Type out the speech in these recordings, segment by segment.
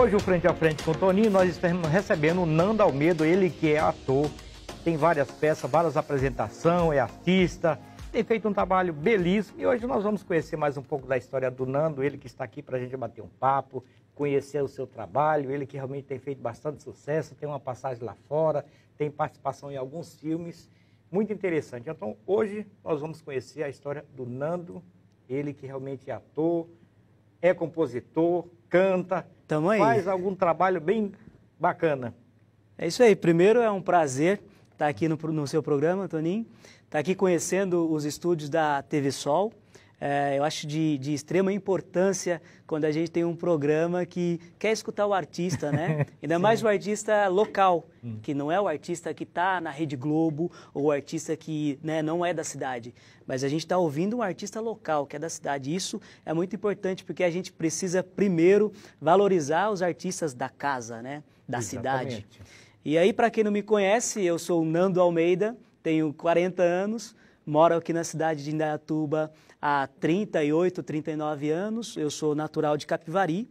Hoje, o Frente a Frente com o Toninho, nós estamos recebendo o Nando Almeida, ele que é ator, tem várias peças, várias apresentações, é artista, tem feito um trabalho belíssimo e hoje nós vamos conhecer mais um pouco da história do Nando, ele que está aqui para a gente bater um papo, conhecer o seu trabalho, ele que realmente tem feito bastante sucesso, tem uma passagem lá fora, tem participação em alguns filmes, muito interessante. Então, hoje nós vamos conhecer a história do Nando, ele que realmente é ator, é compositor, canta, Tamo aí. Faz algum trabalho bem bacana. É isso aí. Primeiro, é um prazer estar aqui no, no seu programa, Toninho. Estar aqui conhecendo os estúdios da TV Sol é, eu acho de, de extrema importância quando a gente tem um programa que quer escutar o artista, né? Ainda mais o artista local, hum. que não é o artista que está na Rede Globo ou o artista que né, não é da cidade, mas a gente está ouvindo um artista local que é da cidade. Isso é muito importante porque a gente precisa primeiro valorizar os artistas da casa, né? Da Exatamente. cidade. E aí, para quem não me conhece, eu sou o Nando Almeida, tenho 40 anos moro aqui na cidade de Indaiatuba há 38, 39 anos. Eu sou natural de Capivari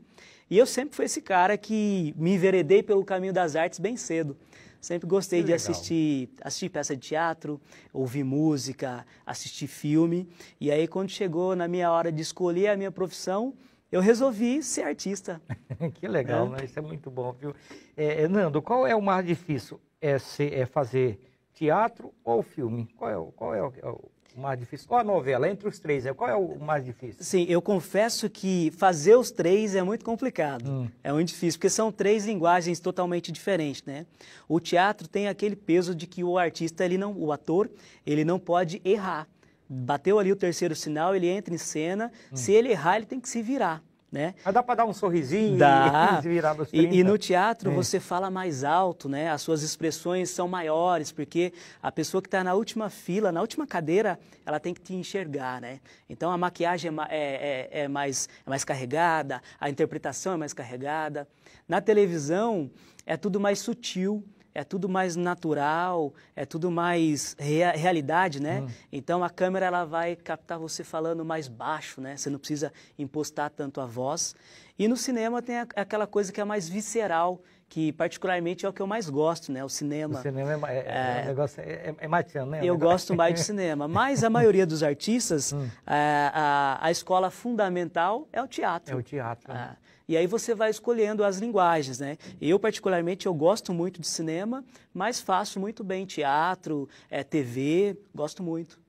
e eu sempre fui esse cara que me enveredei pelo caminho das artes bem cedo. Sempre gostei que de legal. assistir, assistir peça de teatro, ouvir música, assistir filme. E aí, quando chegou na minha hora de escolher a minha profissão, eu resolvi ser artista. que legal, é. né? Isso é muito bom, viu? É, é, Nando, qual é o mais difícil? É, ser, é fazer teatro ou filme? Qual é o, qual é o, é o mais difícil? Qual a novela? Entre os três, é, qual é o mais difícil? Sim, eu confesso que fazer os três é muito complicado. Hum. É muito difícil, porque são três linguagens totalmente diferentes, né? O teatro tem aquele peso de que o artista, ele não, o ator, ele não pode errar. Bateu ali o terceiro sinal, ele entra em cena. Hum. Se ele errar, ele tem que se virar né? Mas dá para dar um sorrisinho dá. e virar dos 30. E, e no teatro é. você fala mais alto, né? As suas expressões são maiores, porque a pessoa que está na última fila, na última cadeira, ela tem que te enxergar, né? Então a maquiagem é, é, é, é mais, é mais carregada, a interpretação é mais carregada. Na televisão é tudo mais sutil, é tudo mais natural, é tudo mais rea realidade, né? Hum. Então a câmera ela vai captar você falando mais baixo, né? Você não precisa impostar tanto a voz. E no cinema tem aquela coisa que é mais visceral, que particularmente é o que eu mais gosto, né? O cinema. O cinema é, é, é, é, negócio, é, é, é matiano, né? Eu gosto mais de cinema. Mas a maioria dos artistas, hum. a, é, a, a, escola fundamental é o teatro. É o teatro. Né? e aí você vai escolhendo as linguagens, né? Eu, particularmente, eu gosto muito de cinema, mas faço muito bem teatro, é, TV, gosto muito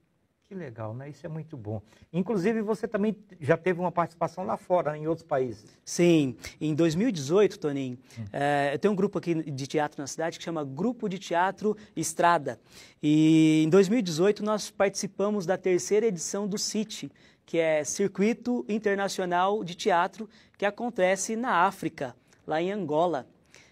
que legal, né? Isso é muito bom. Inclusive, você também já teve uma participação lá fora, em outros países. Sim. Em 2018, Toninho, hum. é, eu tenho um grupo aqui de teatro na cidade que chama Grupo de Teatro Estrada. E em 2018, nós participamos da terceira edição do CIT, que é Circuito Internacional de Teatro, que acontece na África, lá em Angola.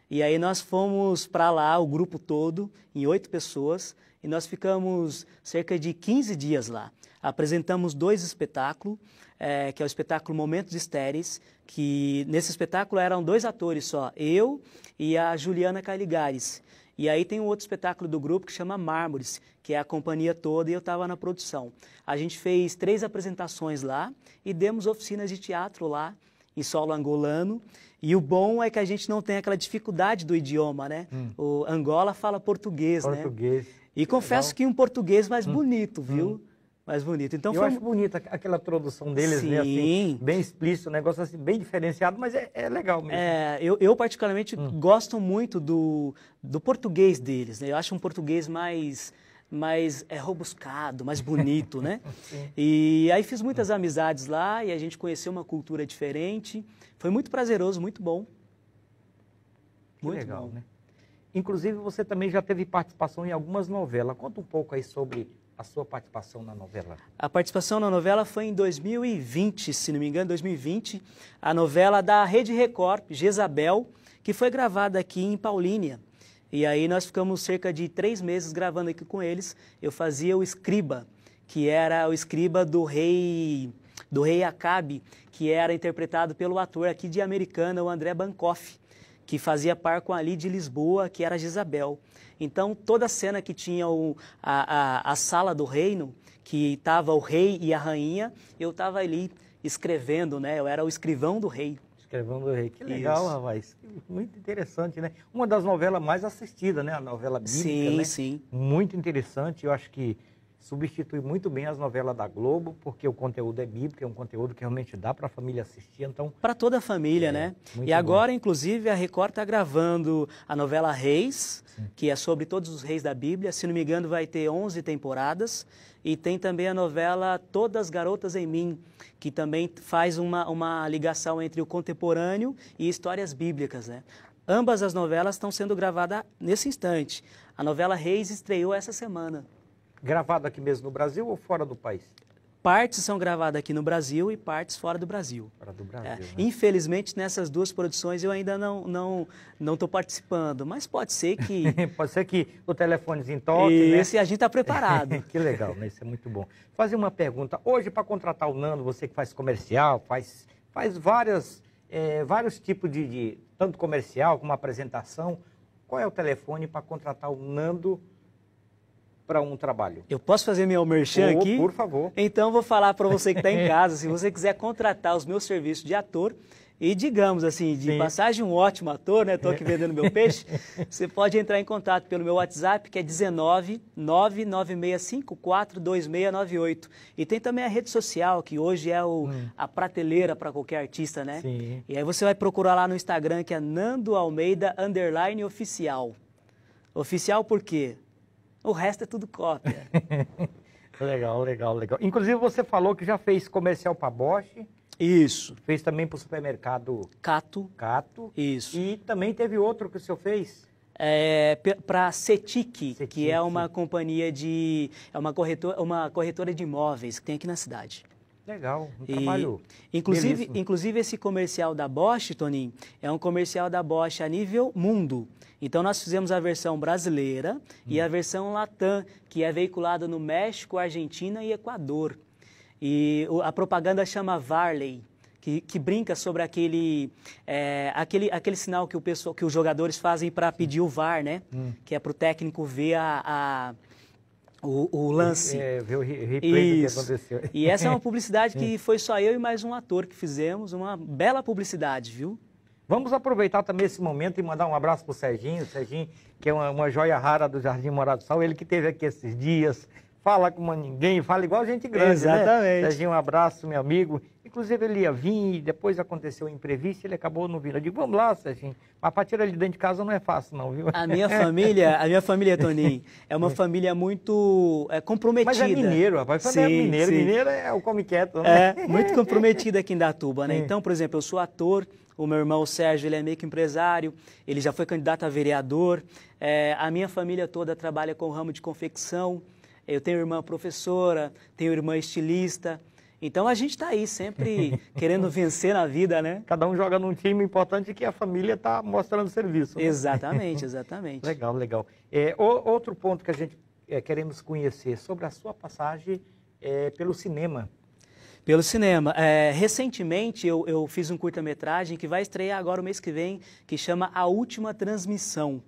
E aí nós fomos para lá, o grupo todo, em oito pessoas, e nós ficamos cerca de 15 dias lá. Apresentamos dois espetáculos, é, que é o espetáculo Momentos Estéreis, que nesse espetáculo eram dois atores só, eu e a Juliana Caligares. E aí tem um outro espetáculo do grupo que chama Mármores, que é a companhia toda e eu estava na produção. A gente fez três apresentações lá e demos oficinas de teatro lá em solo angolano. E o bom é que a gente não tem aquela dificuldade do idioma, né? Hum. O Angola fala português, português. né? Português. E confesso que um português mais hum. bonito, hum. viu? Hum. Mais bonito. Então, Eu foi... acho bonita aquela tradução deles, Sim. né? Assim, bem explícito, um negócio assim, bem diferenciado, mas é, é legal mesmo. É, eu, eu particularmente hum. gosto muito do, do português deles, né? Eu acho um português mais mais é robuscado, mais bonito, né? e aí fiz muitas amizades lá e a gente conheceu uma cultura diferente. Foi muito prazeroso, muito bom. Que muito legal, bom. né? Inclusive, você também já teve participação em algumas novelas. Conta um pouco aí sobre a sua participação na novela. A participação na novela foi em 2020, se não me engano, 2020, a novela da Rede Record, Jezabel, que foi gravada aqui em Paulínia. E aí nós ficamos cerca de três meses gravando aqui com eles. Eu fazia o escriba, que era o escriba do rei do rei Acabe, que era interpretado pelo ator aqui de Americana, o André Bancoff que fazia par com ali de Lisboa, que era Jezabel. Então, toda a cena que tinha o, a, a, a sala do reino, que estava o rei e a rainha, eu estava ali escrevendo, né? Eu era o escrivão do rei. Escrevão do Rei. Que legal, Isso. rapaz. Muito interessante, né? Uma das novelas mais assistidas, né? A novela bíblica, sim, né? Sim, Muito interessante. Eu acho que substitui muito bem as novelas da Globo, porque o conteúdo é bíblico, é um conteúdo que realmente dá para a família assistir, então... Para toda a família, é, né? E agora, bom. inclusive, a Record está gravando a novela Reis, Sim. que é sobre todos os reis da Bíblia, se não me engano vai ter 11 temporadas, e tem também a novela Todas Garotas em Mim, que também faz uma, uma ligação entre o contemporâneo e histórias bíblicas, né? Ambas as novelas estão sendo gravadas nesse instante. A novela Reis estreou essa semana gravado aqui mesmo no Brasil ou fora do país? Partes são gravadas aqui no Brasil e partes fora do Brasil. Fora do Brasil. É. Né? Infelizmente, nessas duas produções eu ainda não não não estou participando, mas pode ser que pode ser que o telefone toque. Né? Isso, e a gente está preparado. que legal, né? Isso é muito bom. Fazer uma pergunta. Hoje para contratar o Nando, você que faz comercial, faz faz várias é, vários tipos de, de tanto comercial como apresentação. Qual é o telefone para contratar o Nando? para um trabalho. Eu posso fazer meu merchan oh, aqui? Por favor. Então vou falar para você que está em casa, se você quiser contratar os meus serviços de ator, e digamos assim, de Sim. passagem, um ótimo ator, né? Estou aqui vendendo meu peixe. Você pode entrar em contato pelo meu WhatsApp, que é 19 996542698. E tem também a rede social, que hoje é o, hum. a prateleira para qualquer artista, né? Sim. E aí você vai procurar lá no Instagram, que é Nando Almeida Underline Oficial. Oficial por quê? O resto é tudo cópia. legal, legal, legal. Inclusive você falou que já fez comercial para Bosch. Isso. Fez também para o supermercado Cato. Cato. Isso. E também teve outro que o senhor fez? É, para a CETIC, que é uma companhia de. é uma corretora, uma corretora de imóveis que tem aqui na cidade. Legal, um e, trabalho. Inclusive, inclusive, esse comercial da Bosch, Toninho, é um comercial da Bosch a nível mundo. Então nós fizemos a versão brasileira hum. e a hum. versão Latam, que é veiculada no México, Argentina e Equador. E a propaganda chama Varley. Que, que, brinca sobre aquele, é, aquele, aquele sinal que, o pessoal, que os jogadores fazem para pedir o VAR, né? Hum. Que é para o técnico ver a, a o, o, lance. É, ver o replay Isso. do que aconteceu. E essa é uma publicidade que é. foi só eu e mais um ator que fizemos, uma bela publicidade, viu? Vamos aproveitar também esse momento e mandar um abraço para o Serginho. Serginho, que é uma, uma joia rara do Jardim Morado Sol, ele que esteve aqui esses dias, fala como ninguém, fala igual gente grande. Né? Exatamente. Né? Serginho, um abraço, meu amigo. Inclusive, ele ia vir e depois aconteceu um imprevisto ele acabou não vindo. Eu digo, vamos lá, Serginho. Mas para tirar ele de dentro de casa não é fácil, não, viu? A minha família, a minha família, Toninho, é uma é. família muito é, comprometida. Mas é mineiro, rapaz. Sim, é mineiro. Sim. Mineiro é o come quieto, né? É, muito comprometida aqui em Datuba, né? É. Então, por exemplo, eu sou ator, o meu irmão Sérgio, ele é meio que empresário, ele já foi candidato a vereador. É, a minha família toda trabalha com o ramo de confecção. Eu tenho irmã professora, tenho irmã estilista. Então a gente está aí sempre querendo vencer na vida, né? Cada um joga num time importante que a família está mostrando serviço. Né? Exatamente, exatamente. legal, legal. É, o, outro ponto que a gente é, queremos conhecer sobre a sua passagem é, pelo cinema. Pelo cinema. É, recentemente eu, eu fiz um curta-metragem que vai estrear agora o mês que vem, que chama A Última Transmissão,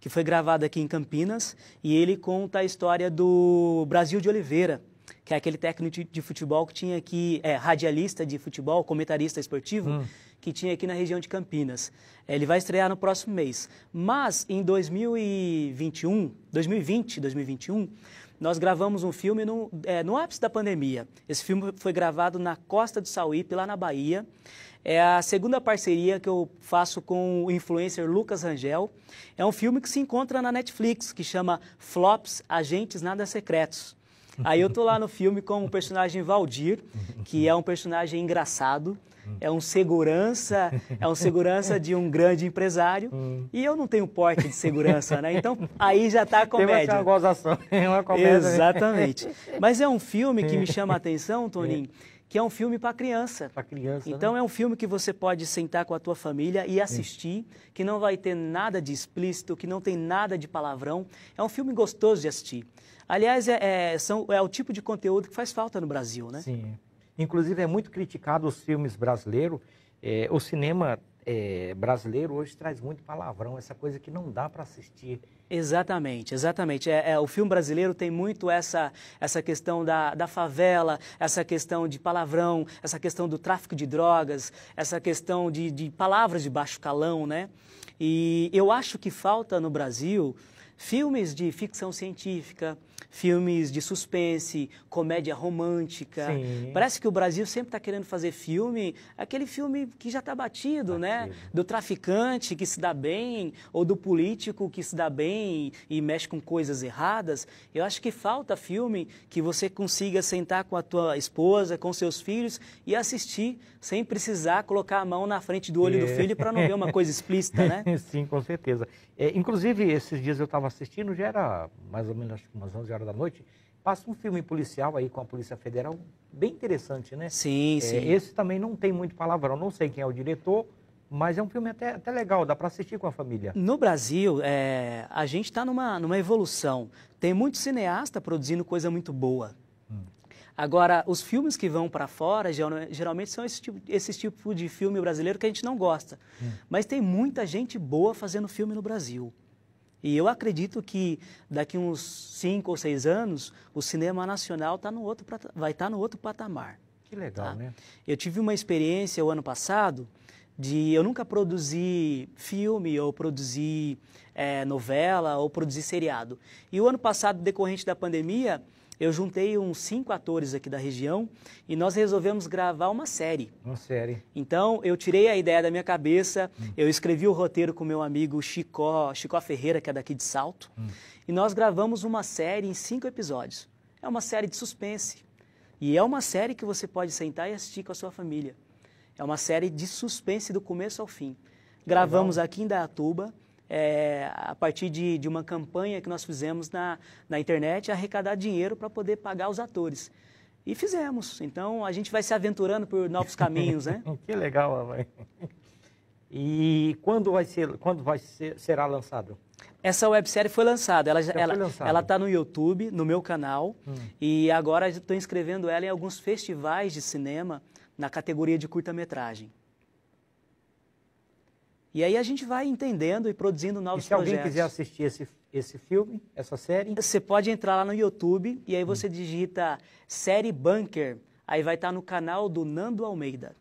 que foi gravado aqui em Campinas e ele conta a história do Brasil de Oliveira, que é aquele técnico de futebol que tinha aqui, é, radialista de futebol, comentarista esportivo, hum. que tinha aqui na região de Campinas. É, ele vai estrear no próximo mês. Mas em 2021, 2020, 2021, nós gravamos um filme no, é, no ápice da pandemia. Esse filme foi gravado na Costa do Sauípe, lá na Bahia. É a segunda parceria que eu faço com o influencer Lucas Rangel. É um filme que se encontra na Netflix, que chama Flops, Agentes Nada Secretos. Aí eu tô lá no filme com o personagem Valdir, que é um personagem engraçado, Hum. é um segurança, é um segurança de um grande empresário hum. e eu não tenho porte de segurança, né? Então aí já está a comédia. Tem uma gozação, uma comédia. Exatamente. Mas é um filme que me é. chama a atenção, Toninho. É. Que é um filme para criança. Para criança. Então né? é um filme que você pode sentar com a tua família e assistir, hum. que não vai ter nada de explícito, que não tem nada de palavrão. É um filme gostoso de assistir. Aliás, é, é, são, é o tipo de conteúdo que faz falta no Brasil, né? Sim. Inclusive, é muito criticado os filmes brasileiros. É, o cinema é, brasileiro hoje traz muito palavrão, essa coisa que não dá para assistir. Exatamente, exatamente. É, é, o filme brasileiro tem muito essa, essa questão da, da favela, essa questão de palavrão, essa questão do tráfico de drogas, essa questão de, de palavras de baixo calão, né? E eu acho que falta no Brasil filmes de ficção científica, filmes de suspense, comédia romântica. Sim. Parece que o Brasil sempre está querendo fazer filme, aquele filme que já está batido, batido, né? Do traficante que se dá bem, ou do político que se dá bem e, mexe com coisas erradas. Eu acho que falta filme que você consiga sentar com a tua esposa, com seus filhos e assistir sem precisar colocar a mão na frente do olho é. do filho para não ver uma coisa explícita, né? Sim, com certeza. É, inclusive, esses dias eu estava assistindo, já era mais ou menos umas 11 horas da noite, passa um filme policial aí com a Polícia Federal, bem interessante, né? Sim, é, sim. Esse também não tem muito palavrão, não sei quem é o diretor, mas é um filme até, até legal, dá para assistir com a família. No Brasil, é, a gente está numa, numa evolução. Tem muito cineasta produzindo coisa muito boa. Hum. Agora, os filmes que vão para fora geralmente são esse tipo, esse tipo de filme brasileiro que a gente não gosta. Hum. Mas tem muita gente boa fazendo filme no Brasil. E eu acredito que daqui uns cinco ou seis anos o cinema nacional tá no outro, vai estar tá no outro patamar. Que legal, tá? né? Eu tive uma experiência o ano passado de eu nunca produzi filme ou produzi é, novela ou produzi seriado. E o ano passado, decorrente da pandemia, eu juntei uns cinco atores aqui da região e nós resolvemos gravar uma série. Uma série. Então, eu tirei a ideia da minha cabeça, hum. eu escrevi o roteiro com meu amigo Chicó, Chicó Ferreira, que é daqui de Salto, hum. e nós gravamos uma série em cinco episódios. É uma série de suspense. E é uma série que você pode sentar e assistir com a sua família. É uma série de suspense do começo ao fim. Gravamos Legal. aqui em Dayatuba, é, a partir de, de, uma campanha que nós fizemos na, na internet, arrecadar dinheiro para poder pagar os atores. E fizemos. Então a gente vai se aventurando por novos caminhos, né? que legal, mãe E quando vai ser, quando vai ser, será lançado? Essa websérie foi lançada. Ela está ela, ela tá no YouTube, no meu canal. Hum. E agora estou inscrevendo ela em alguns festivais de cinema na categoria de curta-metragem. E aí a gente vai entendendo e produzindo novos projetos. E se projetos. alguém quiser assistir esse, esse filme, essa série? Você pode entrar lá no YouTube e aí você digita série Bunker. Aí vai estar tá no canal do Nando Almeida.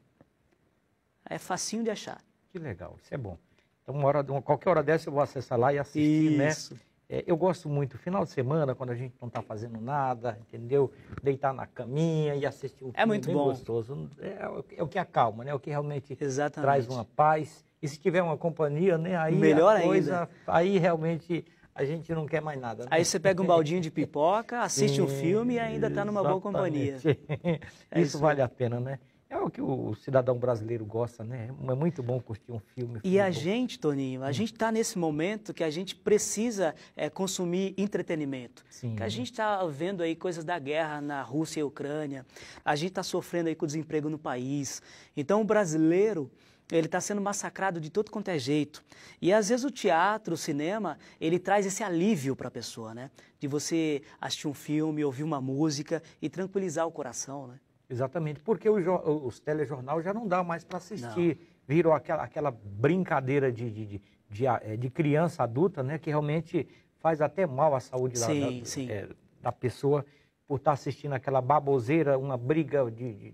É facinho de achar. Que legal, isso é bom. Então, uma hora, uma, qualquer hora dessa eu vou acessar lá e assistir, né? isso. né? É, eu gosto muito, final de semana, quando a gente não está fazendo nada, entendeu? Deitar na caminha e assistir o é filme. É muito bom. gostoso. É, é, o que acalma, né? É o que realmente Exatamente. traz uma paz. E se tiver uma companhia, né, aí Melhor coisa, ainda. aí realmente a gente não quer mais nada. Né? Aí você pega um baldinho de pipoca, assiste Sim, um filme e ainda está numa boa companhia. É isso, isso vale a pena, né? É o que o cidadão brasileiro gosta, né? É muito bom curtir um filme. E a bom. gente, Toninho, a hum. gente está nesse momento que a gente precisa é, consumir entretenimento. Sim. Que a gente está vendo aí coisas da guerra na Rússia e Ucrânia, a gente está sofrendo aí com o desemprego no país. Então, o brasileiro, ele está sendo massacrado de todo quanto é jeito. E às vezes o teatro, o cinema, ele traz esse alívio para a pessoa, né? De você assistir um filme, ouvir uma música e tranquilizar o coração, né? Exatamente, porque os, os telejornal já não dá mais para assistir. Não. Virou aquela, aquela brincadeira de, de, de, de, é, de criança adulta, né? Que realmente faz até mal à saúde sim, da, é, da, pessoa por estar tá assistindo aquela baboseira, uma briga de, de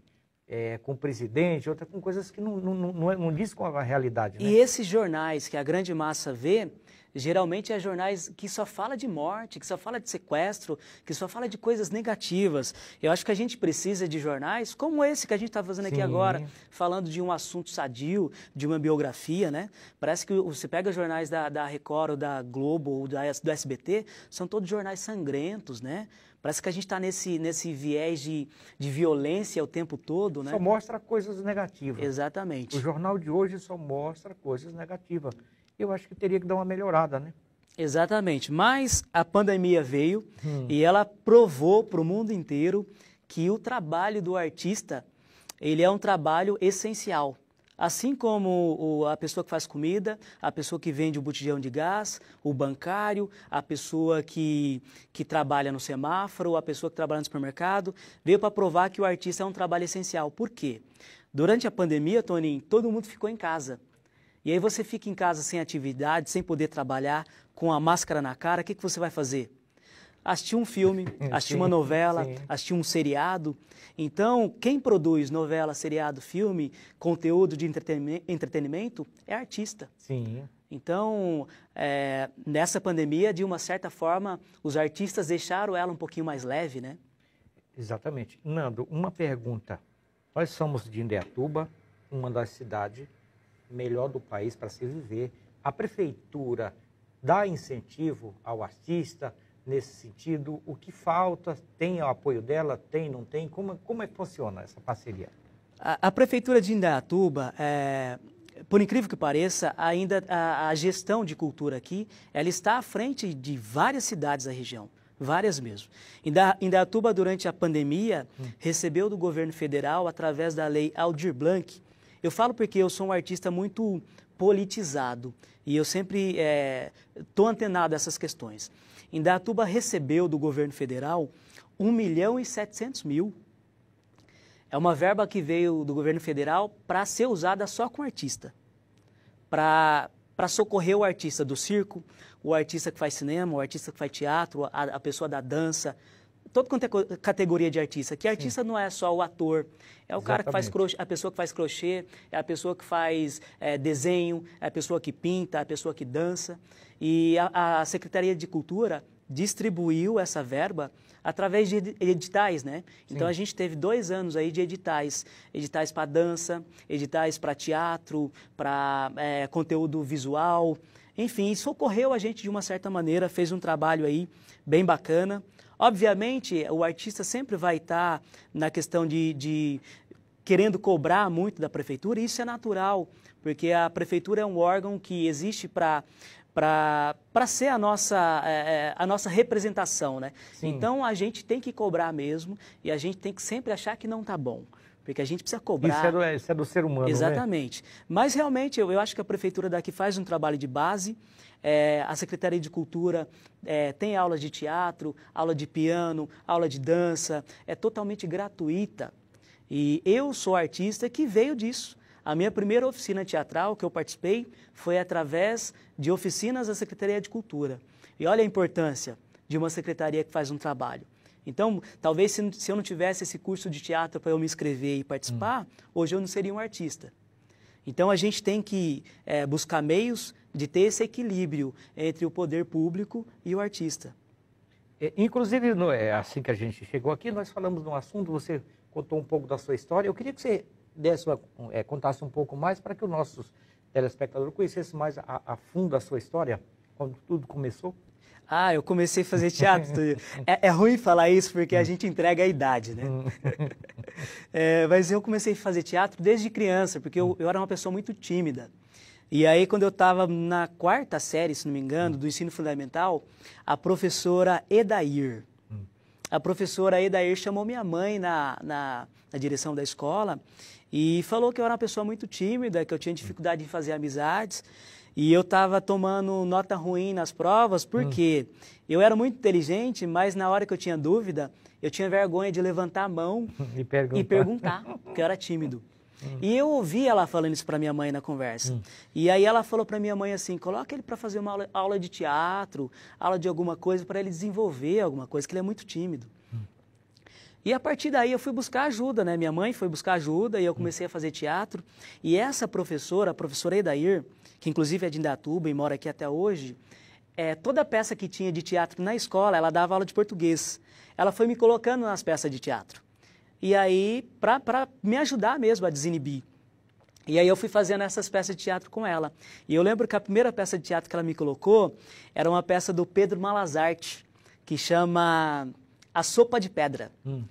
é, com o presidente, outra com coisas que não, não, não, não diz é, com a realidade. Né? E esses jornais que a grande massa vê, geralmente é jornais que só fala de morte, que só fala de sequestro, que só fala de coisas negativas. Eu acho que a gente precisa de jornais como esse que a gente está fazendo Sim. aqui agora, falando de um assunto sadio, de uma biografia, né? Parece que você pega jornais da, da Record, ou da Globo, ou da, do SBT, são todos jornais sangrentos, né? Parece que a gente está nesse, nesse viés de, de violência o tempo todo, né? Só mostra coisas negativas. Exatamente. O jornal de hoje só mostra coisas negativas. Eu acho que teria que dar uma melhorada, né? Exatamente. Mas a pandemia veio hum. e ela provou para o mundo inteiro que o trabalho do artista ele é um trabalho essencial. Assim como a pessoa que faz comida, a pessoa que vende o botijão de gás, o bancário, a pessoa que, que trabalha no semáforo, a pessoa que trabalha no supermercado, veio para provar que o artista é um trabalho essencial. Por quê? Durante a pandemia, Toninho, todo mundo ficou em casa. E aí você fica em casa sem atividade, sem poder trabalhar, com a máscara na cara, o que, que você vai fazer? assistir um filme, assistir uma novela, sim. assistir um seriado. Então, quem produz novela, seriado, filme, conteúdo de entretenimento é artista. Sim. Então, é, nessa pandemia, de uma certa forma, os artistas deixaram ela um pouquinho mais leve, né? Exatamente. Nando, uma pergunta. Nós somos de Indaiatuba, uma das cidades melhor do país para se viver. A prefeitura dá incentivo ao artista, nesse sentido? O que falta? Tem o apoio dela? Tem, não tem? Como, como é que funciona essa parceria? A, a Prefeitura de Indaiatuba, é, por incrível que pareça, ainda a, a gestão de cultura aqui, ela está à frente de várias cidades da região várias mesmo. Indaiatuba, durante a pandemia, hum. recebeu do governo federal, através da lei Aldir Blanc, eu falo porque eu sou um artista muito politizado e eu sempre estou é, antenado a essas questões. Indatuba recebeu do governo federal 1 milhão e 700 mil. É uma verba que veio do governo federal para ser usada só com artista, para socorrer o artista do circo, o artista que faz cinema, o artista que faz teatro, a, a pessoa da dança, toda é categoria de artista, que artista Sim. não é só o ator, é o Exatamente. cara que faz crochê, a pessoa que faz crochê, é a pessoa que faz é, desenho, é a pessoa que pinta, é a pessoa que dança. E a, a Secretaria de Cultura distribuiu essa verba através de editais, né? Então, Sim. Então a gente teve dois anos aí de editais, editais para dança, editais para teatro, para é, conteúdo visual, enfim, socorreu a gente de uma certa maneira, fez um trabalho aí bem bacana. Obviamente, o artista sempre vai estar tá na questão de, de querendo cobrar muito da prefeitura, e isso é natural, porque a prefeitura é um órgão que existe para para ser a nossa, é, é, a nossa representação, né? Sim. Então a gente tem que cobrar mesmo e a gente tem que sempre achar que não está bom porque a gente precisa cobrar. Isso é do, é, isso é do ser humano, né? Exatamente. Né? Mas realmente eu, eu acho que a prefeitura daqui faz um trabalho de base. É, a Secretaria de Cultura é, tem aula de teatro, aula de piano, aula de dança, é totalmente gratuita. E eu sou artista que veio disso. A minha primeira oficina teatral que eu participei foi através de oficinas da Secretaria de Cultura. E olha a importância de uma secretaria que faz um trabalho. Então, talvez se, se eu não tivesse esse curso de teatro para eu me inscrever e participar, hum. hoje eu não seria um artista. Então, a gente tem que é, buscar meios de ter esse equilíbrio entre o poder público e o artista. É, inclusive, no, é assim que a gente chegou aqui, nós falamos de um assunto, você contou um pouco da sua história. Eu queria que você desse uma, é, contasse um pouco mais para que o nosso telespectador conhecesse mais a, a fundo a sua história, quando tudo começou. Ah, eu comecei a fazer teatro. é, é, ruim falar isso porque a gente entrega a idade, né? é, mas eu comecei a fazer teatro desde criança, porque eu, eu era uma pessoa muito tímida. E aí, quando eu estava na quarta série, se não me engano, do ensino fundamental, a professora Edair, a professora Edair chamou minha mãe na, na, na direção da escola e falou que eu era uma pessoa muito tímida, que eu tinha dificuldade em fazer amizades. E eu estava tomando nota ruim nas provas porque hum. eu era muito inteligente, mas na hora que eu tinha dúvida, eu tinha vergonha de levantar a mão e perguntar, e perguntar porque eu era tímido. Hum. E eu ouvi ela falando isso para minha mãe na conversa. Hum. E aí ela falou para minha mãe assim: coloca ele para fazer uma aula, aula, de teatro, aula de alguma coisa para ele desenvolver alguma coisa, que ele é muito tímido. E a partir daí eu fui buscar ajuda, né? Minha mãe foi buscar ajuda e eu comecei a fazer teatro. E essa professora, a professora Edair, que inclusive é de Indatuba e mora aqui até hoje, é, toda peça que tinha de teatro na escola, ela dava aula de português. Ela foi me colocando nas peças de teatro. E aí, para me ajudar mesmo a desinibir. E aí eu fui fazendo essas peças de teatro com ela. E eu lembro que a primeira peça de teatro que ela me colocou era uma peça do Pedro Malazarte, que chama a sopa de pedra. Hum.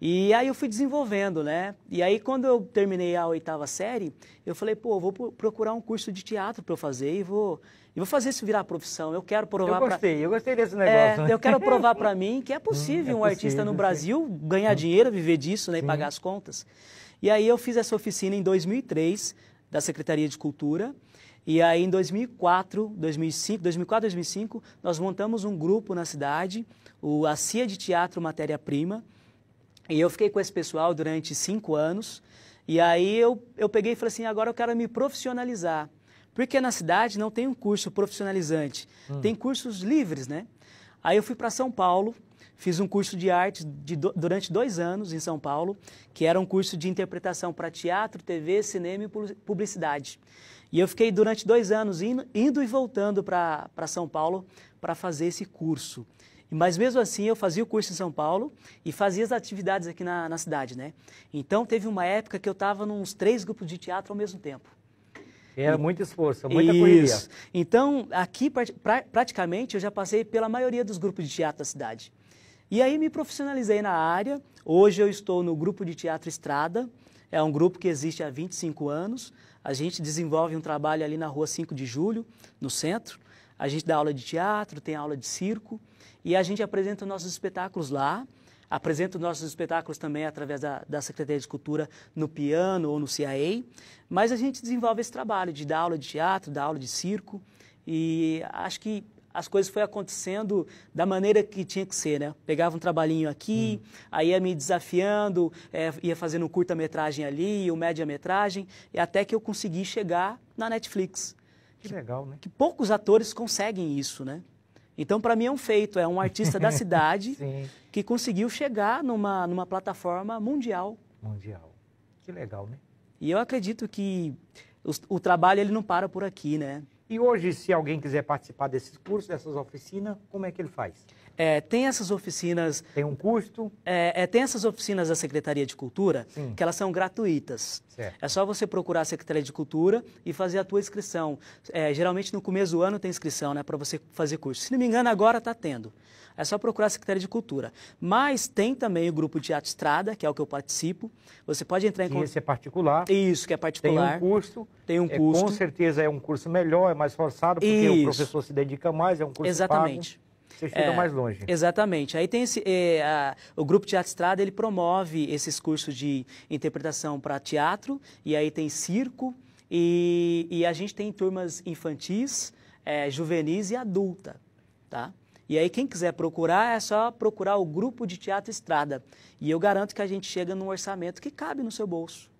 E aí eu fui desenvolvendo, né? E aí quando eu terminei a oitava série, eu falei, pô, vou procurar um curso de teatro para eu fazer e vou e vou fazer isso virar profissão. Eu quero provar para Eu gostei, pra... eu gostei desse negócio. É, né? eu quero provar para mim que é hum, possível hum, é um possível, artista no Brasil sim. ganhar hum. dinheiro, viver disso, né, e pagar as contas. E aí eu fiz essa oficina em 2003 da Secretaria de Cultura. E aí em 2004, 2005, 2004, 2005, nós montamos um grupo na cidade o, a CIA de Teatro Matéria-Prima. E eu fiquei com esse pessoal durante cinco anos. E aí eu, eu peguei e falei assim, agora eu quero me profissionalizar. Porque na cidade não tem um curso profissionalizante, hum. tem cursos livres, né? Aí eu fui para São Paulo, fiz um curso de arte de, durante dois anos em São Paulo, que era um curso de interpretação para teatro, TV, cinema e publicidade. E eu fiquei durante dois anos indo, indo e voltando para São Paulo para fazer esse curso. Mas mesmo assim eu fazia o curso em São Paulo e fazia as atividades aqui na, na cidade, né? Então teve uma época que eu estava nos três grupos de teatro ao mesmo tempo. Era e, muito esforço, muita isso. correria. Então aqui pra, praticamente eu já passei pela maioria dos grupos de teatro da cidade. E aí me profissionalizei na área. Hoje eu estou no grupo de teatro Estrada. É um grupo que existe há 25 anos. A gente desenvolve um trabalho ali na Rua 5 de Julho, no centro. A gente dá aula de teatro, tem aula de circo e a gente apresenta nossos espetáculos lá. Apresenta nossos espetáculos também através da, da Secretaria de Cultura no piano ou no CIA. Mas a gente desenvolve esse trabalho de dar aula de teatro, dar aula de circo. E acho que as coisas foi acontecendo da maneira que tinha que ser, né? Pegava um trabalhinho aqui, hum. aí ia me desafiando, é, ia fazendo um curta-metragem ali, o média-metragem, até que eu consegui chegar na Netflix. Que legal, né? Que poucos atores conseguem isso, né? Então, para mim é um feito, é um artista da cidade que conseguiu chegar numa, numa plataforma mundial. Mundial. Que legal, né? E eu acredito que o, o trabalho ele não para por aqui, né? E hoje, se alguém quiser participar desses cursos, dessas oficinas, como é que ele faz? É, tem essas oficinas. Tem um custo? É, é, tem essas oficinas da Secretaria de Cultura Sim. que elas são gratuitas. Certo. É só você procurar a Secretaria de Cultura e fazer a tua inscrição. É, geralmente no começo do ano tem inscrição, né, para você fazer curso. Se não me engano, agora está tendo. É só procurar a Secretaria de Cultura. Mas tem também o grupo de Teatro Estrada, que é o que eu participo. Você pode entrar em contato. Esse é particular. Isso, que é particular. Tem um custo. Tem um é, custo. com certeza é um curso melhor, é mais forçado, porque Isso. o professor se dedica mais, é um curso Exatamente. Pago. Vocês chegam é, mais longe. Exatamente. Aí tem esse, é, a, o Grupo Teatro Estrada, ele promove esses cursos de interpretação para teatro, e aí tem circo, e, e, a gente tem turmas infantis, é, juvenis e adulta, tá? E aí quem quiser procurar, é só procurar o Grupo de Teatro Estrada. E eu garanto que a gente chega num orçamento que cabe no seu bolso.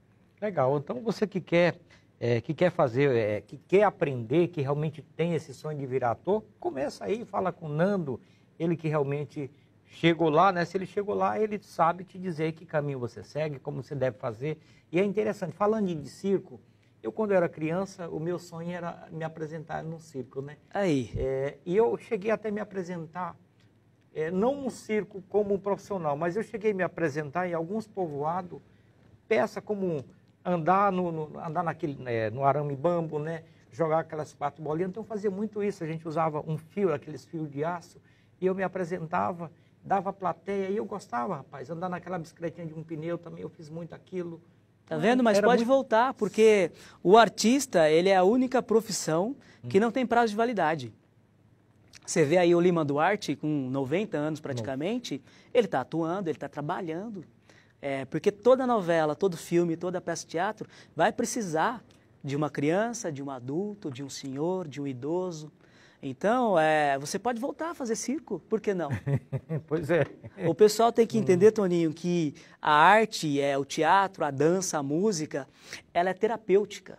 Legal. Então você que quer é, que quer fazer, é, que quer aprender, que realmente tem esse sonho de virar ator, começa aí, fala com o Nando, ele que realmente chegou lá, né? Se ele chegou lá, ele sabe te dizer que caminho você segue, como você deve fazer. E é interessante, falando de circo, eu quando era criança, o meu sonho era me apresentar num circo, né? Aí. É, e eu cheguei até me apresentar, é, não um circo como um profissional, mas eu cheguei a me apresentar em alguns povoados, peça como andar no, no andar naquele, né, no arame bambo, né? jogar aquelas quatro bolinhas. Então eu fazia muito isso, a gente usava um fio, aqueles fios de aço, e eu me apresentava, dava plateia, e eu gostava, rapaz, andar naquela bicicletinha de um pneu também, eu fiz muito aquilo. Tá vendo? Mas Era pode muito... voltar, porque o artista, ele é a única profissão que hum. não tem prazo de validade. Você vê aí o Lima Duarte, com 90 anos praticamente, Bom. ele está atuando, ele está trabalhando. É, porque toda novela, todo filme, toda peça de teatro vai precisar de uma criança, de um adulto, de um senhor, de um idoso. Então, é, você pode voltar a fazer circo, por que não? pois é. O pessoal tem que entender, Toninho, que a arte, é o teatro, a dança, a música, ela é terapêutica.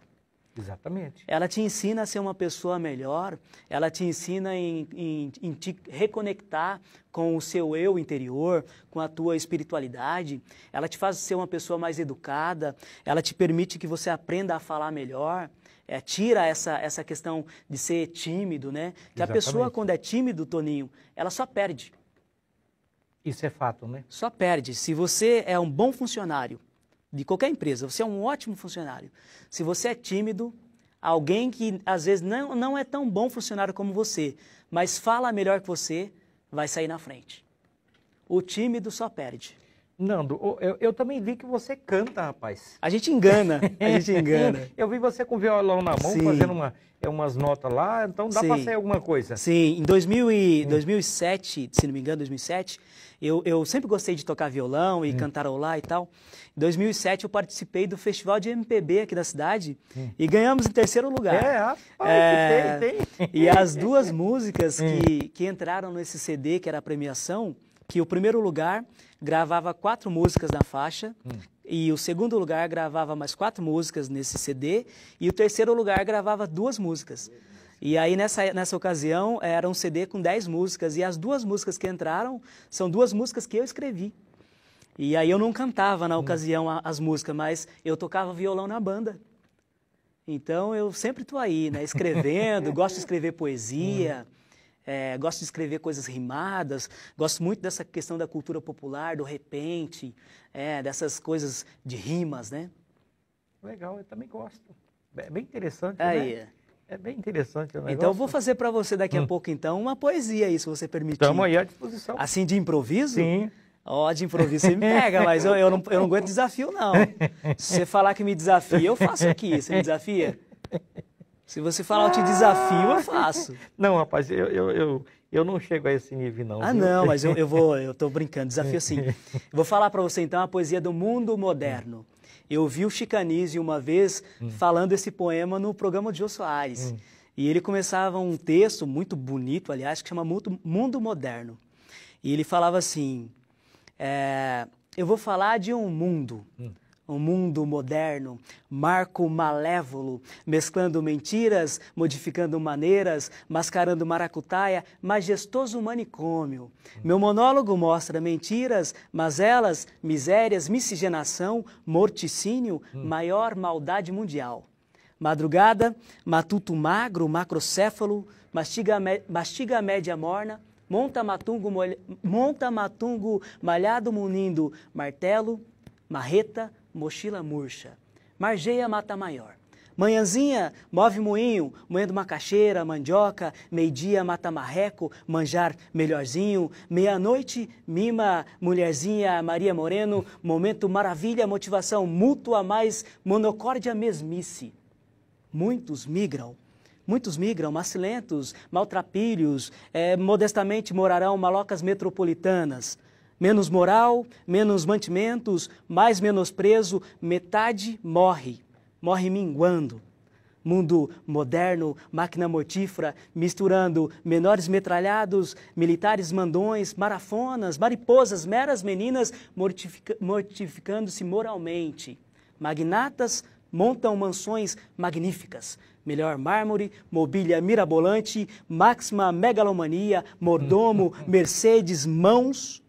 Exatamente. Ela te ensina a ser uma pessoa melhor, ela te ensina em, em, em, te reconectar com o seu eu interior, com a tua espiritualidade, ela te faz ser uma pessoa mais educada, ela te permite que você aprenda a falar melhor. É, tira essa, essa questão de ser tímido, né? Que Exatamente. a pessoa, quando é tímido, Toninho, ela só perde. Isso é fato, né? Só perde. Se você é um bom funcionário, de qualquer empresa. Você é um ótimo funcionário. Se você é tímido, alguém que às vezes não, não é tão bom funcionário como você, mas fala melhor que você, vai sair na frente. O tímido só perde. Nando, eu, eu, também vi que você canta, rapaz. A gente engana, a gente engana. eu vi você com violão na mão, Sim. fazendo uma, é, umas notas lá, então dá para sair alguma coisa. Sim, em 2000 e, hum. 2007, se não me engano, 2007, eu, eu sempre gostei de tocar violão e hum. cantarolar e tal. Em 2007 eu participei do festival de MPB aqui da cidade hum. e ganhamos em terceiro lugar. É, rapaz, é, tem, tem. E as duas músicas que, hum. que entraram nesse CD, que era a premiação, que o primeiro lugar gravava quatro músicas na faixa, hum. e o segundo lugar gravava mais quatro músicas nesse CD, e o terceiro lugar gravava duas músicas. E aí, nessa, nessa ocasião, era um CD com dez músicas, e as duas músicas que entraram são duas músicas que eu escrevi. E aí eu não cantava na hum. ocasião as músicas, mas eu tocava violão na banda. Então eu sempre estou aí, né? Escrevendo, gosto de escrever poesia. Hum é, gosto de escrever coisas rimadas, gosto muito dessa questão da cultura popular, do repente, é, dessas coisas de rimas, né? Legal, eu também gosto. É bem interessante, né? Aí. né? É bem interessante o Então eu vou fazer para você daqui a hum. pouco, então, uma poesia aí, se você permitir. Estamos aí à disposição. Assim, de improviso? Sim. Ó, oh, de improviso você me pega, mas eu, eu, não, eu não aguento desafio, não. Se você falar que me desafia, eu faço aqui. Você me desafia? Se você falar, eu te desafio, eu faço. Não, rapaz, eu, eu, eu, eu não chego a esse nível, não. Ah, viu? não, mas eu, eu vou, eu tô brincando, desafio sim. Vou falar para você então a poesia do mundo moderno. Eu vi o Chicanese uma vez hum. falando esse poema no programa de Jô Soares. Hum. E ele começava um texto muito bonito, aliás, que chama Mundo Moderno. E ele falava assim: é, Eu vou falar de um mundo. Hum um mundo moderno, marco malévolo, mesclando mentiras, modificando maneiras, mascarando maracutaia, majestoso manicômio. Meu monólogo mostra mentiras, mas elas, misérias, miscigenação, morticínio, hum. maior maldade mundial. Madrugada, matuto magro, macrocéfalo, mastiga, mastiga a média morna, monta matungo, molha, monta matungo malhado munindo martelo, marreta, mochila murcha. Margeia mata maior. Manhãzinha, move moinho, moendo macaxeira, mandioca, meio-dia mata marreco, manjar melhorzinho, meia-noite mima mulherzinha Maria Moreno, momento maravilha, motivação mútua, mais monocórdia mesmice. Muitos migram Muitos migram, macilentos, maltrapilhos, é, modestamente morarão malocas metropolitanas. Menos moral, menos mantimentos, mais menosprezo, metade morre, morre minguando. Mundo moderno, máquina mortífera, misturando menores metralhados, militares mandões, marafonas, mariposas, meras meninas, mortific mortificando-se moralmente. Magnatas montam mansões magníficas, melhor mármore, mobília mirabolante, máxima megalomania, mordomo, Mercedes, mãos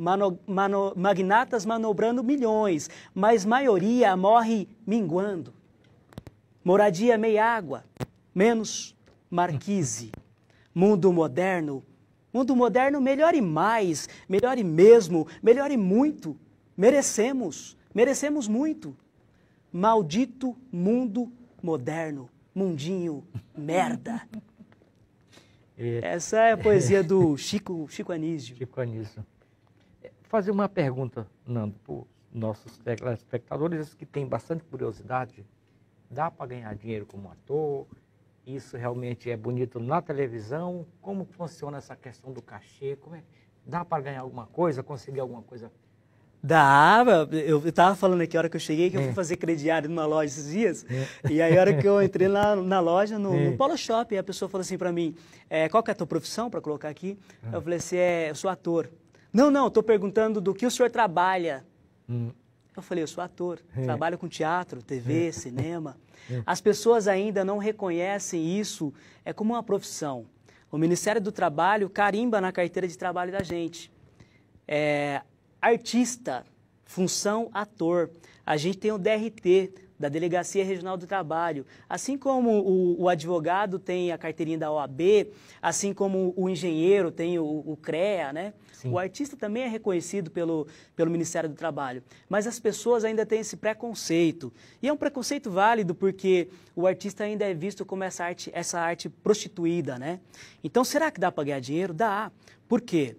mano, mano, magnatas manobrando milhões, mas maioria morre minguando. Moradia meia água, menos marquise. Mundo moderno, mundo moderno melhore mais, melhore mesmo, melhore muito. Merecemos, merecemos muito. Maldito mundo moderno, mundinho merda. É. Essa é a poesia do Chico, Chico Anísio. Chico Anísio fazer uma pergunta, Nando, para os nossos eh, espectadores que têm bastante curiosidade. Dá para ganhar dinheiro como ator? Isso realmente é bonito na televisão? Como funciona essa questão do cachê? Como é? Dá para ganhar alguma coisa? Conseguir alguma coisa? Dá, eu estava falando aqui a hora que eu cheguei que é. eu fui é. fazer crediário numa loja esses dias. É. E aí a hora que eu entrei lá na loja, no, é. no Polo Shopping, a pessoa falou assim para mim, é, qual que é a tua profissão para colocar aqui? Eu ah. falei assim, é, eu sou ator. Não, não, estou perguntando do que o senhor trabalha. Hum. Eu falei, eu sou ator, é. trabalho com teatro, TV, é. cinema. É. As pessoas ainda não reconhecem isso, é como uma profissão. O Ministério do Trabalho carimba na carteira de trabalho da gente. É, artista, função ator. A gente tem o DRT, da Delegacia Regional do Trabalho. Assim como o, o advogado tem a carteirinha da OAB, assim como o engenheiro tem o, o CREA, né? O artista também é reconhecido pelo, pelo Ministério do Trabalho. Mas as pessoas ainda têm esse preconceito. E é um preconceito válido porque o artista ainda é visto como essa arte, essa arte prostituída, né? Então, será que dá para ganhar dinheiro? Dá. Por quê?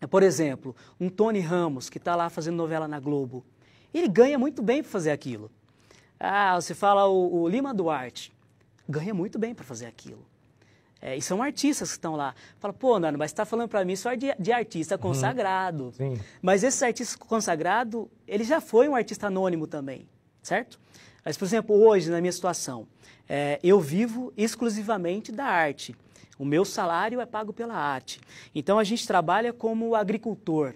É, por exemplo, um Tony Ramos, que está lá fazendo novela na Globo, ele ganha muito bem para fazer aquilo. Ah, você fala o, o Lima Duarte. Ganha muito bem para fazer aquilo. É, e são artistas que estão lá. Fala, pô, Nando, mas você está falando para mim só de, de artista uhum. consagrado. Uhum. Mas esse artista consagrado, ele já foi um artista anônimo também, certo? Mas, por exemplo, hoje, na minha situação, é, eu vivo exclusivamente da arte. O meu salário é pago pela arte. Então, a gente trabalha como agricultor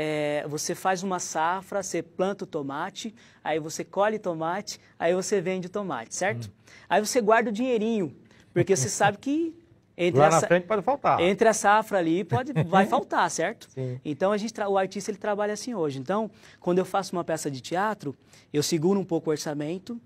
é, você faz uma safra, você planta o tomate, aí você colhe tomate, aí você vende tomate, certo? Hum. Aí você guarda o dinheirinho, porque você sabe que entre Lá a, frente pode faltar. Entre a safra ali pode, vai faltar, certo? Sim. Então a gente o artista ele trabalha assim hoje. Então, quando eu faço uma peça de teatro, eu seguro um pouco o orçamento,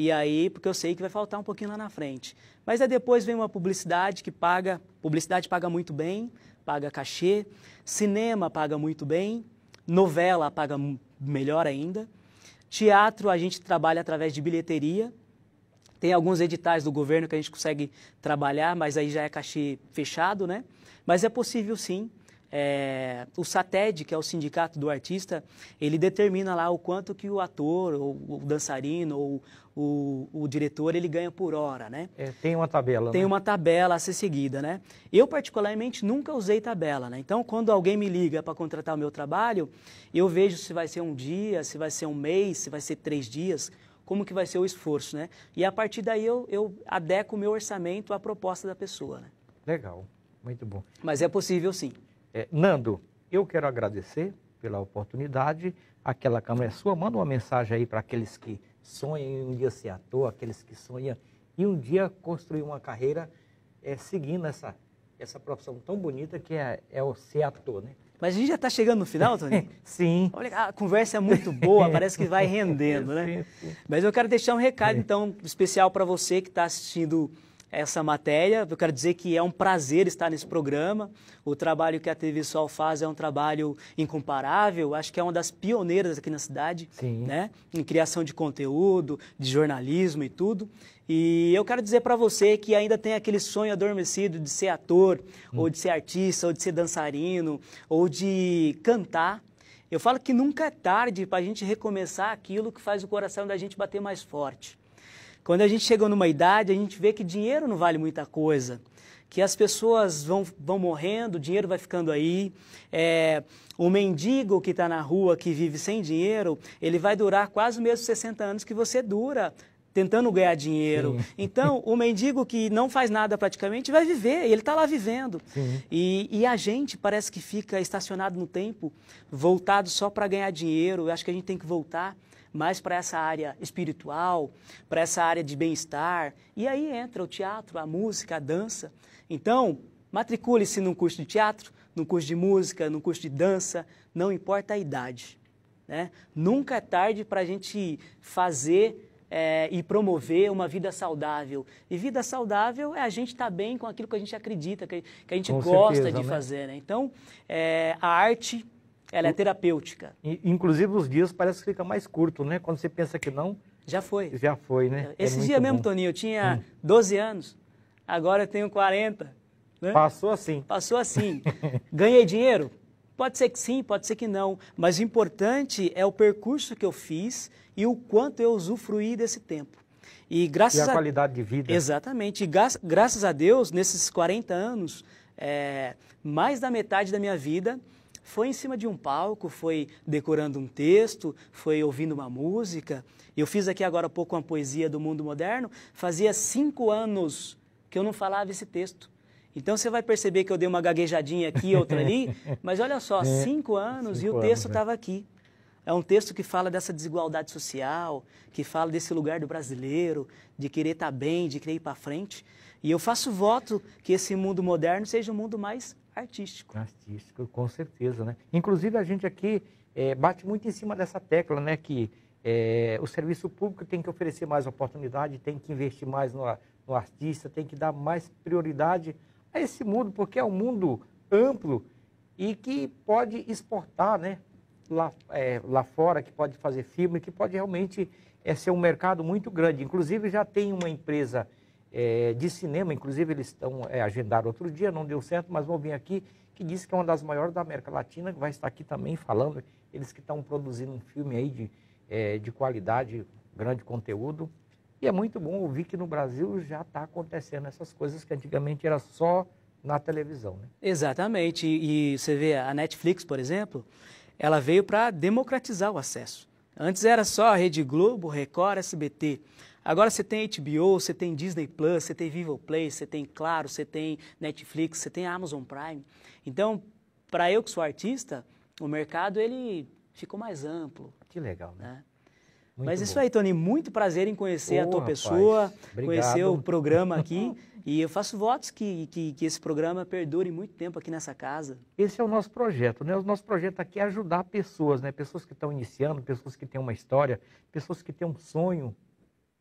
e aí, porque eu sei que vai faltar um pouquinho lá na frente. Mas aí depois vem uma publicidade que paga, publicidade paga muito bem, paga cachê, cinema paga muito bem, novela paga melhor ainda. Teatro a gente trabalha através de bilheteria. Tem alguns editais do governo que a gente consegue trabalhar, mas aí já é cachê fechado, né? Mas é possível sim é, o SATED, que é o sindicato do artista, ele determina lá o quanto que o ator, ou o dançarino, ou o, o diretor, ele ganha por hora, né? É, tem uma tabela, Tem né? uma tabela a ser seguida, né? Eu, particularmente, nunca usei tabela, né? Então, quando alguém me liga para contratar o meu trabalho, eu vejo se vai ser um dia, se vai ser um mês, se vai ser três dias, como que vai ser o esforço, né? E a partir daí eu, eu adequo o meu orçamento à proposta da pessoa, né? Legal, muito bom. Mas é possível sim. É, Nando, eu quero agradecer pela oportunidade. Aquela câmera é sua. Manda uma mensagem aí para aqueles que sonham em um dia ser ator, aqueles que sonham e um dia construir uma carreira é, seguindo essa, essa profissão tão bonita que é, é o ser ator, né? Mas a gente já está chegando no final, Tony? sim. Olha, a conversa é muito boa, parece que vai rendendo, né? Sim, sim. Mas eu quero deixar um recado, é. então, especial para você que está assistindo essa matéria. Eu quero dizer que é um prazer estar nesse programa. O trabalho que a TV Sol faz é um trabalho incomparável. Acho que é uma das pioneiras aqui na cidade, Sim. né? Em criação de conteúdo, de jornalismo e tudo. E eu quero dizer para você que ainda tem aquele sonho adormecido de ser ator, hum. ou de ser artista, ou de ser dançarino, ou de cantar. Eu falo que nunca é tarde para a gente recomeçar aquilo que faz o coração da gente bater mais forte. Quando a gente chega numa idade, a gente vê que dinheiro não vale muita coisa, que as pessoas vão, vão morrendo, o dinheiro vai ficando aí. É, o mendigo que está na rua, que vive sem dinheiro, ele vai durar quase o mesmo 60 anos que você dura tentando ganhar dinheiro. Sim. Então, o mendigo que não faz nada praticamente vai viver, ele está lá vivendo. E, e, a gente parece que fica estacionado no tempo, voltado só para ganhar dinheiro. Eu acho que a gente tem que voltar mais para essa área espiritual, para essa área de bem-estar. E aí entra o teatro, a música, a dança. Então, matricule-se num curso de teatro, num curso de música, num curso de dança, não importa a idade. Né? Nunca é tarde para a gente fazer é, e promover uma vida saudável. E vida saudável é a gente estar tá bem com aquilo que a gente acredita, que, que a gente com gosta certeza, de né? fazer. Né? Então, é, a arte ela é terapêutica. Inclusive os dias parece que fica mais curto, né? Quando você pensa que não. Já foi. Já foi, né? É esse é dia mesmo, bom. Toninho, eu tinha hum. 12 anos, agora eu tenho 40. Né? Passou assim. Passou assim. Ganhei dinheiro? Pode ser que sim, pode ser que não. Mas o importante é o percurso que eu fiz e o quanto eu usufruí desse tempo. E, graças e a, a qualidade de vida. Exatamente. E graças a Deus, nesses 40 anos, é, mais da metade da minha vida foi em cima de um palco, foi decorando um texto, foi ouvindo uma música. Eu fiz aqui agora há pouco uma poesia do mundo moderno. Fazia cinco anos que eu não falava esse texto. Então você vai perceber que eu dei uma gaguejadinha aqui, outra ali, mas olha só, é, cinco anos cinco e o texto estava né? aqui. É um texto que fala dessa desigualdade social, que fala desse lugar do brasileiro, de querer estar tá bem, de querer ir para frente. E eu faço voto que esse mundo moderno seja um mundo mais artístico. Artístico, com certeza, né? Inclusive a gente aqui é, bate muito em cima dessa tecla, né? Que é, o serviço público tem que oferecer mais oportunidade, tem que investir mais no, no artista, tem que dar mais prioridade a esse mundo, porque é um mundo amplo e que pode exportar, né? Lá, é, lá fora, que pode fazer filme, que pode realmente é, ser um mercado muito grande. Inclusive já tem uma empresa é, de cinema, inclusive eles estão é, agendaram outro dia, não deu certo, mas vão vir aqui, que disse que é uma das maiores da América Latina, que vai estar aqui também falando, eles que estão produzindo um filme aí de, é, de qualidade, grande conteúdo. E é muito bom ouvir que no Brasil já está acontecendo essas coisas que antigamente era só na televisão. Né? Exatamente. E, e você vê a Netflix, por exemplo, ela veio para democratizar o acesso. Antes era só a Rede Globo, Record, SBT. Agora você tem HBO, você tem Disney Plus, você tem Vivo Play, você tem Claro, você tem Netflix, você tem Amazon Prime. Então, para eu que sou artista, o mercado ele ficou mais amplo. Que legal, né? né? Mas bom. isso aí, Tony, muito prazer em conhecer oh, a tua rapaz, pessoa, obrigado. conhecer o programa aqui. e eu faço votos que, que, que, esse programa perdure muito tempo aqui nessa casa. Esse é o nosso projeto, né? O nosso projeto aqui é ajudar pessoas, né? Pessoas que estão iniciando, pessoas que têm uma história, pessoas que têm um sonho,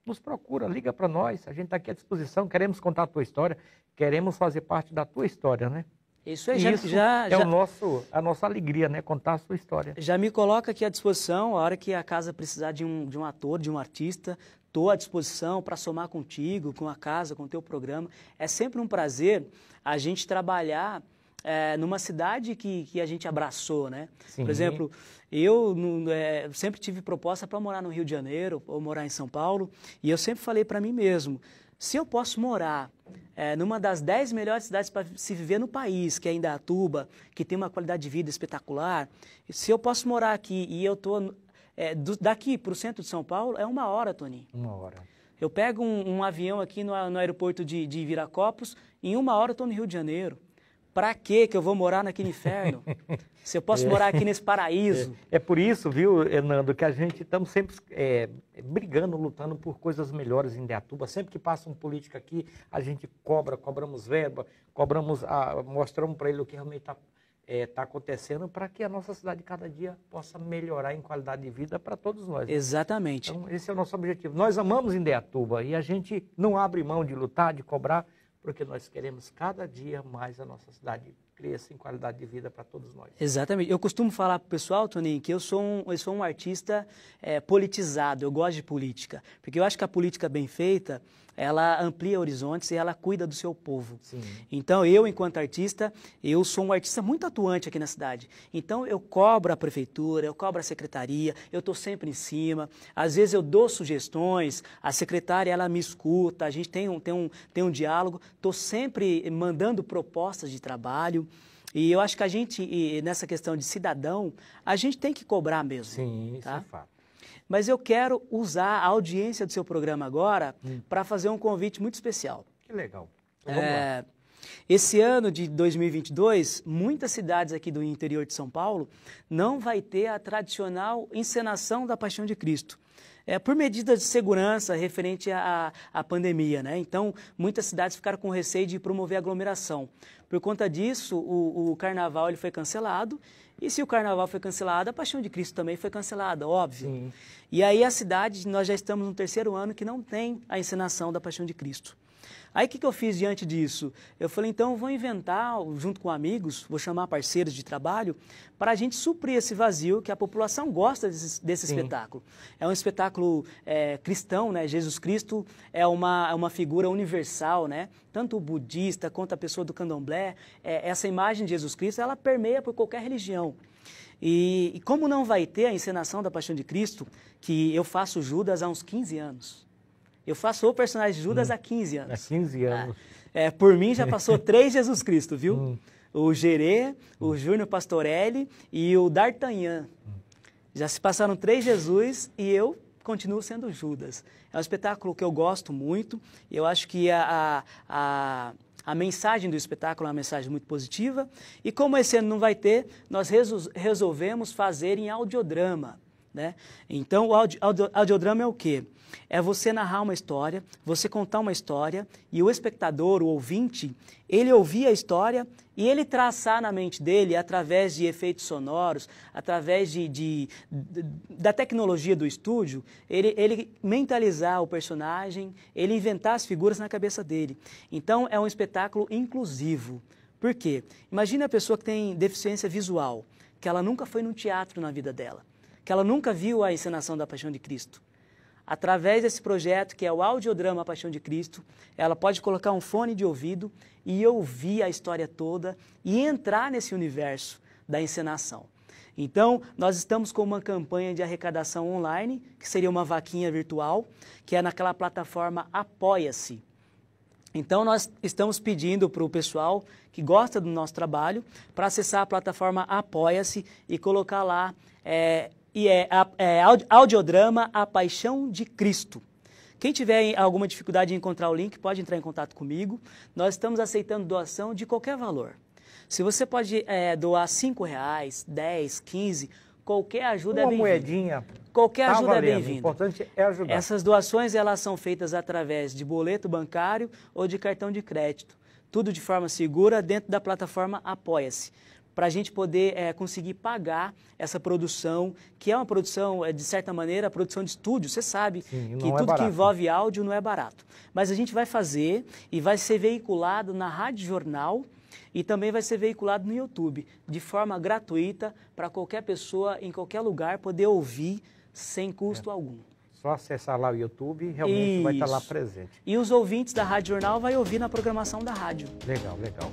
nos procura, liga para nós, a gente está aqui à disposição, queremos contar a tua história, queremos fazer parte da tua história, né? Isso, é, já, isso já, é já, o nosso, a nossa alegria, né? Contar a sua história. Já me coloca aqui à disposição, a hora que a casa precisar de um, de um ator, de um artista, estou à disposição para somar contigo, com a casa, com o teu programa. É sempre um prazer a gente trabalhar é, numa cidade que, que a gente abraçou, né? Sim. Por exemplo, eu é, sempre tive proposta para morar no Rio de Janeiro ou morar em São Paulo, e eu sempre falei para mim mesmo, se eu posso morar é, numa das dez melhores cidades para se viver no país, que é Indatuba, que tem uma qualidade de vida espetacular, se eu posso morar aqui e eu estou é, daqui para o centro de São Paulo, é uma hora, Toninho. Uma hora. Eu pego um, um avião aqui no, no aeroporto de, de Viracopos, em uma hora eu estou no Rio de Janeiro. Para que que eu vou morar naquele inferno? Se eu posso é. morar aqui nesse paraíso. É. é, por isso, viu, Hernando, que a gente estamos sempre é, brigando, lutando por coisas melhores em Deatuba. Sempre que passa um político aqui, a gente cobra, cobramos verba, cobramos, a, mostramos para ele o que realmente está está é, tá acontecendo para que a nossa cidade cada dia possa melhorar em qualidade de vida para todos nós. Né? Exatamente. Então, esse é o nosso objetivo. Nós amamos Indaiatuba e a gente não abre mão de lutar, de cobrar porque nós queremos cada dia mais a nossa cidade cria assim, qualidade de vida para todos nós. Exatamente. Eu costumo falar para o pessoal, Toninho, que eu sou um, eu sou um artista é, politizado, eu gosto de política. Porque eu acho que a política bem feita, ela amplia horizontes e ela cuida do seu povo. Sim. Então, eu, enquanto artista, eu sou um artista muito atuante aqui na cidade. Então, eu cobro a prefeitura, eu cobro a secretaria, eu estou sempre em cima. Às vezes, eu dou sugestões, a secretária, ela me escuta, a gente tem um, tem um, tem um diálogo. Estou sempre mandando propostas de trabalho. E eu acho que a gente, nessa questão de cidadão, a gente tem que cobrar mesmo. Sim, tá? isso é fato. Mas eu quero usar a audiência do seu programa agora hum. para fazer um convite muito especial. Que legal. Vamos é, lá. Esse ano de 2022, muitas cidades aqui do interior de São Paulo não vai ter a tradicional encenação da Paixão de Cristo é, por medidas de segurança referente à, à pandemia. Né? Então, muitas cidades ficaram com receio de promover aglomeração. Por conta disso, o, o carnaval ele foi cancelado e se o carnaval foi cancelado, a paixão de Cristo também foi cancelada, óbvio. Sim. E aí a cidade, nós já estamos no terceiro ano que não tem a encenação da paixão de Cristo. Aí o que, que eu fiz diante disso? Eu falei, então eu vou inventar, junto com amigos, vou chamar parceiros de trabalho, para a gente suprir esse vazio que a população gosta desse, desse espetáculo. É um espetáculo é, cristão, né? Jesus Cristo é uma, é uma figura universal, né? Tanto o budista quanto a pessoa do candomblé, é, essa imagem de Jesus Cristo, ela permeia por qualquer religião. E, e como não vai ter a encenação da Paixão de Cristo, que eu faço Judas há uns 15 anos, eu faço o personagem de Judas hum, há 15 anos. Há 15 ah, anos. Ah, é, por mim já passou três Jesus Cristo, viu? Hum. O Gerê, o hum. Júnior Pastorelli e o D'Artagnan. Hum. Já se passaram três Jesus e eu continuo sendo Judas. É um espetáculo que eu gosto muito. Eu acho que a, a, a mensagem do espetáculo é uma mensagem muito positiva. E como esse ano não vai ter, nós resolvemos fazer em audiodrama. Né? Então, o audi audi audiodrama é o quê? É você narrar uma história, você contar uma história e o espectador, o ouvinte, ele ouvir a história e ele traçar na mente dele, através de efeitos sonoros, através de, de, de da tecnologia do estúdio, ele, ele mentalizar o personagem, ele inventar as figuras na cabeça dele. Então, é um espetáculo inclusivo. Por quê? Imagina a pessoa que tem deficiência visual, que ela nunca foi num teatro na vida dela que ela nunca viu a encenação da Paixão de Cristo. Através desse projeto, que é o audiodrama Paixão de Cristo, ela pode colocar um fone de ouvido e ouvir a história toda e entrar nesse universo da encenação. Então, nós estamos com uma campanha de arrecadação online, que seria uma vaquinha virtual, que é naquela plataforma Apoia-se. Então, nós estamos pedindo para o pessoal que gosta do nosso trabalho para acessar a plataforma Apoia-se e colocar lá é, e é, é audiodrama A Paixão de Cristo. Quem tiver alguma dificuldade em encontrar o link, pode entrar em contato comigo. Nós estamos aceitando doação de qualquer valor. Se você pode é, doar cinco reais, 10, 15, qualquer ajuda é Uma é bem-vinda. moedinha. Qualquer tá ajuda é valendo. é bem-vinda. O importante é ajudar. Essas doações elas são feitas através de boleto bancário ou de cartão de crédito. Tudo de forma segura dentro da plataforma Apoia-se para a gente poder é, conseguir pagar essa produção, que é uma produção, eh, de certa maneira, produção de estúdio. Você sabe Sim, que é tudo que envolve áudio não é barato. Mas a gente vai fazer e vai ser veiculado na Rádio Jornal e também vai ser veiculado no YouTube, de forma gratuita, para qualquer pessoa, em qualquer lugar, poder ouvir sem custo é. algum. Só acessar lá o YouTube realmente tá Isso. vai estar lá presente. E os ouvintes da Rádio Jornal vai ouvir na programação da rádio. Legal, legal.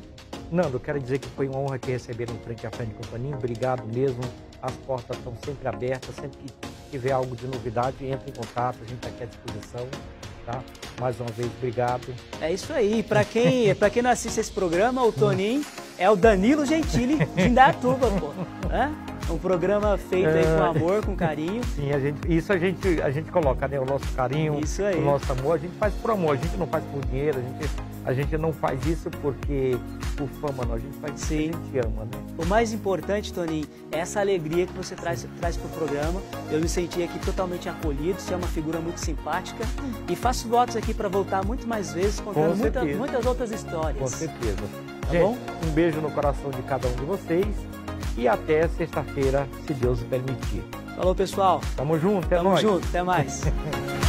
Nando, quero dizer que foi uma honra te receber no Frente a Frente Companhia. Obrigado mesmo. As portas estão sempre abertas. Sempre que tiver algo de novidade, entre em contato. A gente está aqui à disposição. Tá? Mais uma vez, obrigado. É isso aí. Para quem, pra quem não assiste esse programa, o Toninho é o Danilo Gentili de Indatuba, pô. Hã? Um programa feito aí com é. amor, com carinho. Sim, a gente, isso a gente, a gente coloca, né? O nosso carinho, o nosso amor, a gente faz por amor, a gente não faz por dinheiro, a gente a gente não faz isso porque por fama, não. A gente faz isso porque a gente ama, né? O mais importante, Toninho, é essa alegria que você traz, traz para o programa. Eu me senti aqui totalmente acolhido, você é uma figura muito simpática. Hum. E faço votos aqui para voltar muito mais vezes, contando Com muita, muitas outras histórias. Com certeza. Tá gente, bom? um beijo no coração de cada um de vocês. E até sexta-feira, se Deus permitir. Falou, pessoal. Tamo junto, até Tamo Tamo junto, até mais.